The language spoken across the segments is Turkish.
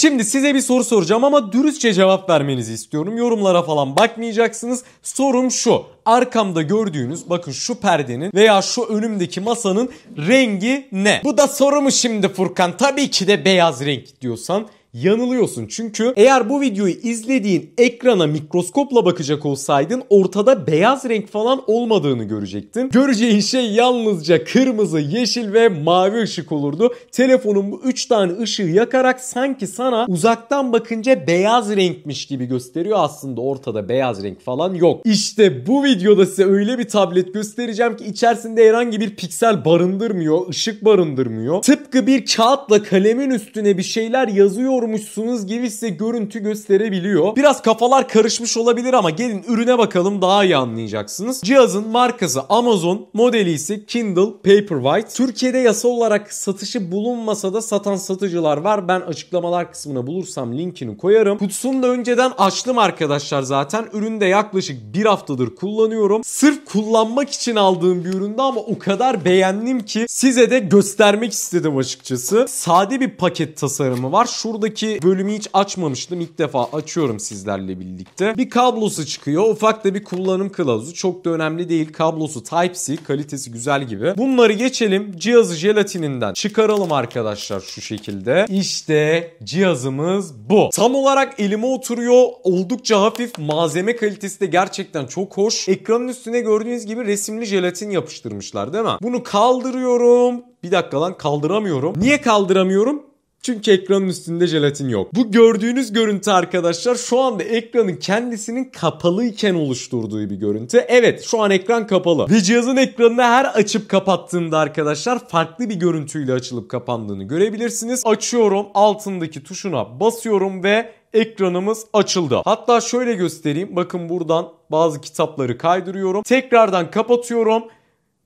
Şimdi size bir soru soracağım ama dürüstçe cevap vermenizi istiyorum. Yorumlara falan bakmayacaksınız. Sorum şu. Arkamda gördüğünüz bakın şu perdenin veya şu önümdeki masanın rengi ne? Bu da sorumu şimdi Furkan. Tabii ki de beyaz renk diyorsan Yanılıyorsun çünkü eğer bu videoyu izlediğin ekrana mikroskopla bakacak olsaydın ortada beyaz renk falan olmadığını görecektin. Göreceğin şey yalnızca kırmızı, yeşil ve mavi ışık olurdu. Telefonun bu 3 tane ışığı yakarak sanki sana uzaktan bakınca beyaz renkmiş gibi gösteriyor. Aslında ortada beyaz renk falan yok. İşte bu videoda size öyle bir tablet göstereceğim ki içerisinde herhangi bir piksel barındırmıyor, ışık barındırmıyor. Tıpkı bir kağıtla kalemin üstüne bir şeyler yazıyor izliyormuşsunuz gibi size görüntü gösterebiliyor. Biraz kafalar karışmış olabilir ama gelin ürüne bakalım daha iyi anlayacaksınız. Cihazın markası Amazon, modeli ise Kindle Paperwhite. Türkiye'de yasa olarak satışı bulunmasa da satan satıcılar var. Ben açıklamalar kısmına bulursam linkini koyarım. Kutusunu da önceden açtım arkadaşlar zaten. Üründe yaklaşık bir haftadır kullanıyorum. Sırf kullanmak için aldığım bir üründü ama o kadar beğendim ki size de göstermek istedim açıkçası. Sade bir paket tasarımı var. Şurada Buradaki bölümü hiç açmamıştım. İlk defa açıyorum sizlerle birlikte. Bir kablosu çıkıyor. Ufak da bir kullanım kılavuzu. Çok da önemli değil. Kablosu Type-C. Kalitesi güzel gibi. Bunları geçelim. Cihazı jelatininden çıkaralım arkadaşlar şu şekilde. İşte cihazımız bu. Tam olarak elime oturuyor. Oldukça hafif. Malzeme kalitesi de gerçekten çok hoş. Ekranın üstüne gördüğünüz gibi resimli jelatin yapıştırmışlar değil mi? Bunu kaldırıyorum. Bir dakika lan kaldıramıyorum. Niye kaldıramıyorum? Çünkü ekranın üstünde jelatin yok. Bu gördüğünüz görüntü arkadaşlar şu anda ekranın kendisinin kapalı iken oluşturduğu bir görüntü. Evet şu an ekran kapalı. Ve cihazın ekranını her açıp kapattığımda arkadaşlar farklı bir görüntüyle açılıp kapandığını görebilirsiniz. Açıyorum altındaki tuşuna basıyorum ve ekranımız açıldı. Hatta şöyle göstereyim. Bakın buradan bazı kitapları kaydırıyorum. Tekrardan kapatıyorum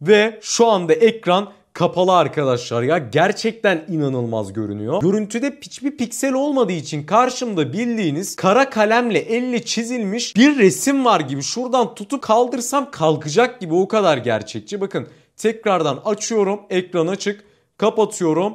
ve şu anda ekran kapalı arkadaşlar ya. Gerçekten inanılmaz görünüyor. Görüntüde hiçbir piksel olmadığı için karşımda bildiğiniz kara kalemle elle çizilmiş bir resim var gibi. Şuradan tutu kaldırsam kalkacak gibi o kadar gerçekçi. Bakın tekrardan açıyorum. Ekran açık. Kapatıyorum.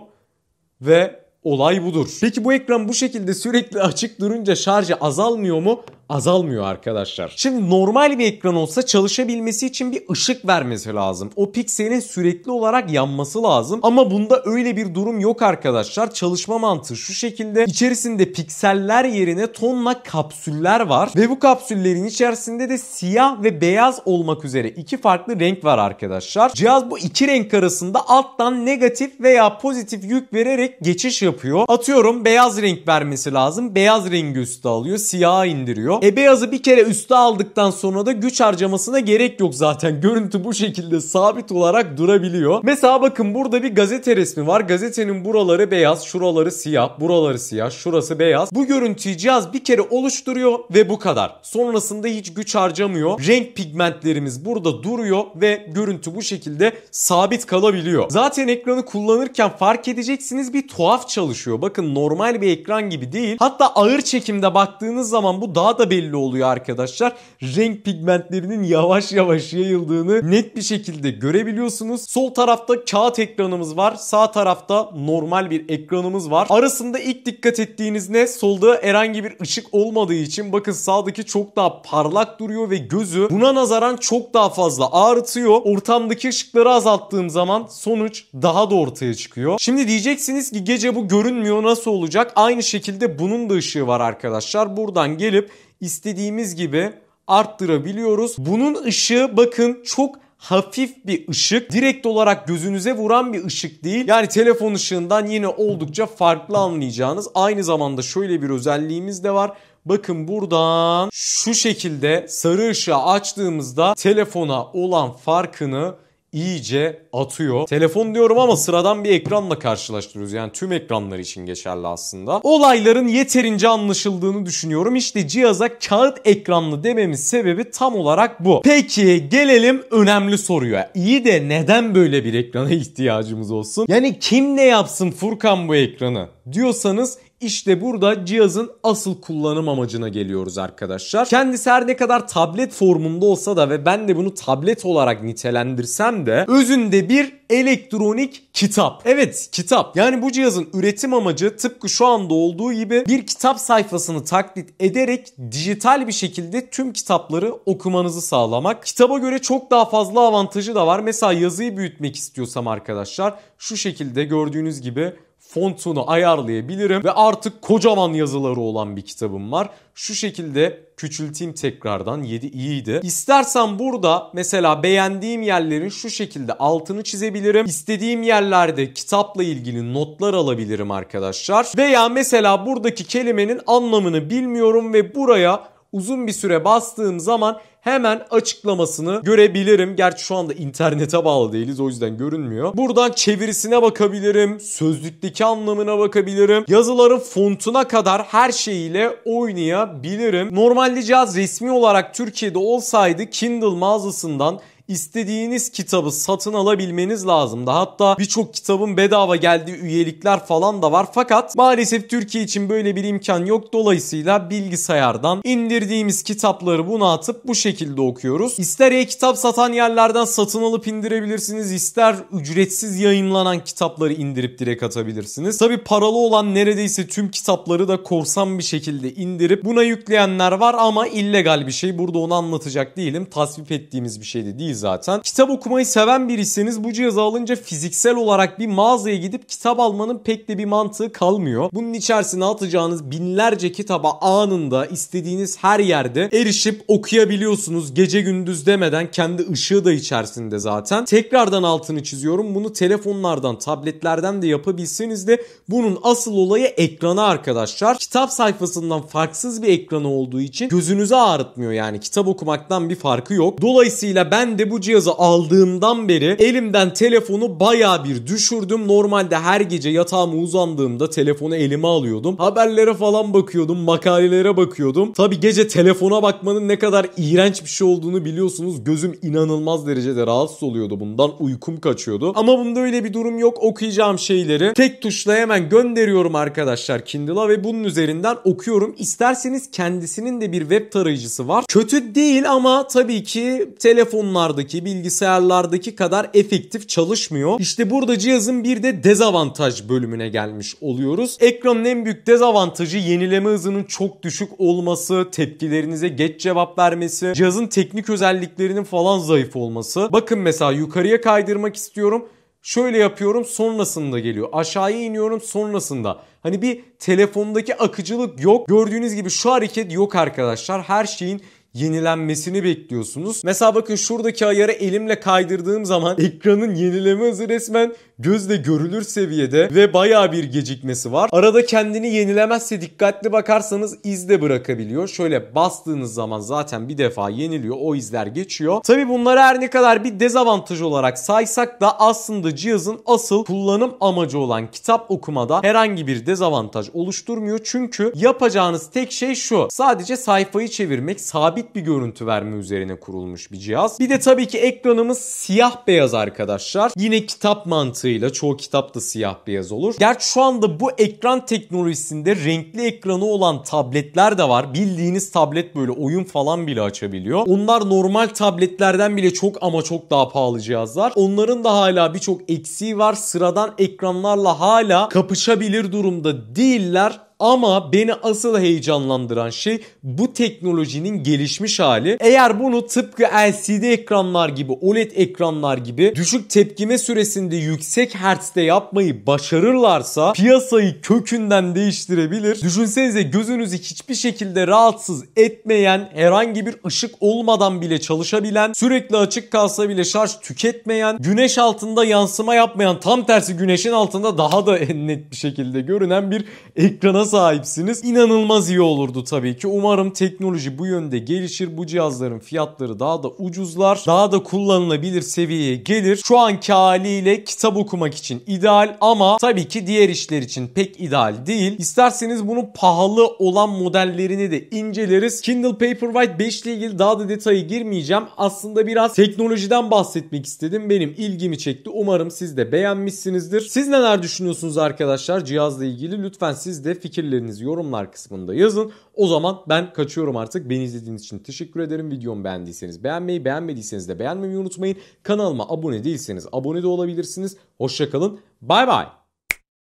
Ve olay budur. Peki bu ekran bu şekilde sürekli açık durunca şarjı azalmıyor mu? azalmıyor arkadaşlar. Şimdi normal bir ekran olsa çalışabilmesi için bir ışık vermesi lazım. O pikselin sürekli olarak yanması lazım. Ama bunda öyle bir durum yok arkadaşlar. Çalışma mantığı şu şekilde. İçerisinde pikseller yerine tonla kapsüller var. Ve bu kapsüllerin içerisinde de siyah ve beyaz olmak üzere iki farklı renk var arkadaşlar. Cihaz bu iki renk arasında alttan negatif veya pozitif yük vererek geçiş yapıyor. Atıyorum beyaz renk vermesi lazım. Beyaz rengi üstü alıyor. Siyaha indiriyor oluyor. E beyazı bir kere üste aldıktan sonra da güç harcamasına gerek yok zaten. Görüntü bu şekilde sabit olarak durabiliyor. Mesela bakın burada bir gazete resmi var. Gazetenin buraları beyaz, şuraları siyah, buraları siyah, şurası beyaz. Bu görüntüyü cihaz bir kere oluşturuyor ve bu kadar. Sonrasında hiç güç harcamıyor. Renk pigmentlerimiz burada duruyor ve görüntü bu şekilde sabit kalabiliyor. Zaten ekranı kullanırken fark edeceksiniz bir tuhaf çalışıyor. Bakın normal bir ekran gibi değil. Hatta ağır çekimde baktığınız zaman bu daha da belli oluyor arkadaşlar. Renk pigmentlerinin yavaş yavaş yayıldığını net bir şekilde görebiliyorsunuz. Sol tarafta kağıt ekranımız var. Sağ tarafta normal bir ekranımız var. Arasında ilk dikkat ettiğiniz ne? Solda herhangi bir ışık olmadığı için bakın sağdaki çok daha parlak duruyor ve gözü buna nazaran çok daha fazla ağrıtıyor. Ortamdaki ışıkları azalttığım zaman sonuç daha da ortaya çıkıyor. Şimdi diyeceksiniz ki gece bu görünmüyor nasıl olacak? Aynı şekilde bunun da ışığı var arkadaşlar. Buradan gelip istediğimiz gibi arttırabiliyoruz. Bunun ışığı bakın çok hafif bir ışık. Direkt olarak gözünüze vuran bir ışık değil. Yani telefon ışığından yine oldukça farklı anlayacağınız. Aynı zamanda şöyle bir özelliğimiz de var. Bakın buradan şu şekilde sarı ışığı açtığımızda telefona olan farkını iyice atıyor. Telefon diyorum ama sıradan bir ekranla karşılaştırıyoruz. Yani tüm ekranlar için geçerli aslında. Olayların yeterince anlaşıldığını düşünüyorum. İşte cihaza kağıt ekranlı dememiz sebebi tam olarak bu. Peki gelelim önemli soruya. İyi de neden böyle bir ekrana ihtiyacımız olsun? Yani kim ne yapsın Furkan bu ekranı diyorsanız işte burada cihazın asıl kullanım amacına geliyoruz arkadaşlar. Kendisi her ne kadar tablet formunda olsa da ve ben de bunu tablet olarak nitelendirsem de özünde bir elektronik kitap. Evet kitap. Yani bu cihazın üretim amacı tıpkı şu anda olduğu gibi bir kitap sayfasını taklit ederek dijital bir şekilde tüm kitapları okumanızı sağlamak. Kitaba göre çok daha fazla avantajı da var. Mesela yazıyı büyütmek istiyorsam arkadaşlar şu şekilde gördüğünüz gibi fontunu ayarlayabilirim ve artık kocaman yazıları olan bir kitabım var. Şu şekilde küçülteyim tekrardan 7 iyiydi. İstersen burada mesela beğendiğim yerlerin şu şekilde altını çizebilirim. İstediğim yerlerde kitapla ilgili notlar alabilirim arkadaşlar. Veya mesela buradaki kelimenin anlamını bilmiyorum ve buraya uzun bir süre bastığım zaman hemen açıklamasını görebilirim. Gerçi şu anda internete bağlı değiliz o yüzden görünmüyor. Buradan çevirisine bakabilirim. Sözlükteki anlamına bakabilirim. Yazıların fontuna kadar her şeyiyle oynayabilirim. Normalde cihaz resmi olarak Türkiye'de olsaydı Kindle mağazasından istediğiniz kitabı satın alabilmeniz lazımdı. Hatta birçok kitabın bedava geldiği üyelikler falan da var. Fakat maalesef Türkiye için böyle bir imkan yok. Dolayısıyla bilgisayardan indirdiğimiz kitapları buna atıp bu şekilde okuyoruz. İster e-kitap satan yerlerden satın alıp indirebilirsiniz. ister ücretsiz yayınlanan kitapları indirip direkt atabilirsiniz. Tabi paralı olan neredeyse tüm kitapları da korsan bir şekilde indirip buna yükleyenler var ama illegal bir şey. Burada onu anlatacak değilim. Tasvip ettiğimiz bir şey de değil zaten. Kitap okumayı seven birisiniz bu cihazı alınca fiziksel olarak bir mağazaya gidip kitap almanın pek de bir mantığı kalmıyor. Bunun içerisine atacağınız binlerce kitaba anında istediğiniz her yerde erişip okuyabiliyorsunuz. Gece gündüz demeden kendi ışığı da içerisinde zaten. Tekrardan altını çiziyorum. Bunu telefonlardan, tabletlerden de yapabilseniz de bunun asıl olayı ekranı arkadaşlar. Kitap sayfasından farksız bir ekranı olduğu için gözünüzü ağrıtmıyor yani. Kitap okumaktan bir farkı yok. Dolayısıyla ben de bu cihazı aldığımdan beri elimden telefonu baya bir düşürdüm. Normalde her gece yatağıma uzandığımda telefonu elime alıyordum. Haberlere falan bakıyordum, makalelere bakıyordum. Tabi gece telefona bakmanın ne kadar iğrenç bir şey olduğunu biliyorsunuz. Gözüm inanılmaz derecede rahatsız oluyordu bundan. Uykum kaçıyordu. Ama bunda öyle bir durum yok. Okuyacağım şeyleri tek tuşla hemen gönderiyorum arkadaşlar Kindle'a ve bunun üzerinden okuyorum. İsterseniz kendisinin de bir web tarayıcısı var. Kötü değil ama tabii ki telefonlar telefonlardaki, bilgisayarlardaki kadar efektif çalışmıyor. İşte burada cihazın bir de dezavantaj bölümüne gelmiş oluyoruz. Ekranın en büyük dezavantajı yenileme hızının çok düşük olması, tepkilerinize geç cevap vermesi, cihazın teknik özelliklerinin falan zayıf olması. Bakın mesela yukarıya kaydırmak istiyorum. Şöyle yapıyorum sonrasında geliyor. Aşağıya iniyorum sonrasında. Hani bir telefondaki akıcılık yok. Gördüğünüz gibi şu hareket yok arkadaşlar. Her şeyin yenilenmesini bekliyorsunuz. Mesela bakın şuradaki ayarı elimle kaydırdığım zaman ekranın yenileme hızı resmen gözle görülür seviyede ve baya bir gecikmesi var. Arada kendini yenilemezse dikkatli bakarsanız iz de bırakabiliyor. Şöyle bastığınız zaman zaten bir defa yeniliyor. O izler geçiyor. Tabi bunları her ne kadar bir dezavantaj olarak saysak da aslında cihazın asıl kullanım amacı olan kitap okumada herhangi bir dezavantaj oluşturmuyor. Çünkü yapacağınız tek şey şu. Sadece sayfayı çevirmek sabit bir görüntü verme üzerine kurulmuş bir cihaz. Bir de tabii ki ekranımız siyah beyaz arkadaşlar. Yine kitap mantığı mantığıyla çoğu kitap da siyah beyaz olur. Gerçi şu anda bu ekran teknolojisinde renkli ekranı olan tabletler de var. Bildiğiniz tablet böyle oyun falan bile açabiliyor. Onlar normal tabletlerden bile çok ama çok daha pahalı cihazlar. Onların da hala birçok eksiği var. Sıradan ekranlarla hala kapışabilir durumda değiller ama beni asıl heyecanlandıran şey bu teknolojinin gelişmiş hali. Eğer bunu tıpkı LCD ekranlar gibi, OLED ekranlar gibi düşük tepkime süresinde yüksek hertzte yapmayı başarırlarsa piyasayı kökünden değiştirebilir. Düşünsenize gözünüzü hiçbir şekilde rahatsız etmeyen, herhangi bir ışık olmadan bile çalışabilen, sürekli açık kalsa bile şarj tüketmeyen, güneş altında yansıma yapmayan, tam tersi güneşin altında daha da net bir şekilde görünen bir ekrana sahipsiniz. İnanılmaz iyi olurdu tabii ki. Umarım teknoloji bu yönde gelişir. Bu cihazların fiyatları daha da ucuzlar. Daha da kullanılabilir seviyeye gelir. Şu anki haliyle kitap okumak için ideal ama tabii ki diğer işler için pek ideal değil. İsterseniz bunu pahalı olan modellerini de inceleriz. Kindle Paperwhite 5 ile ilgili daha da detayı girmeyeceğim. Aslında biraz teknolojiden bahsetmek istedim. Benim ilgimi çekti. Umarım siz de beğenmişsinizdir. Siz neler düşünüyorsunuz arkadaşlar cihazla ilgili? Lütfen siz de fikir fikirlerinizi yorumlar kısmında yazın. O zaman ben kaçıyorum artık. Beni izlediğiniz için teşekkür ederim. Videomu beğendiyseniz beğenmeyi, beğenmediyseniz de beğenmeyi unutmayın. Kanalıma abone değilseniz abone de olabilirsiniz. Hoşçakalın. Bay bay.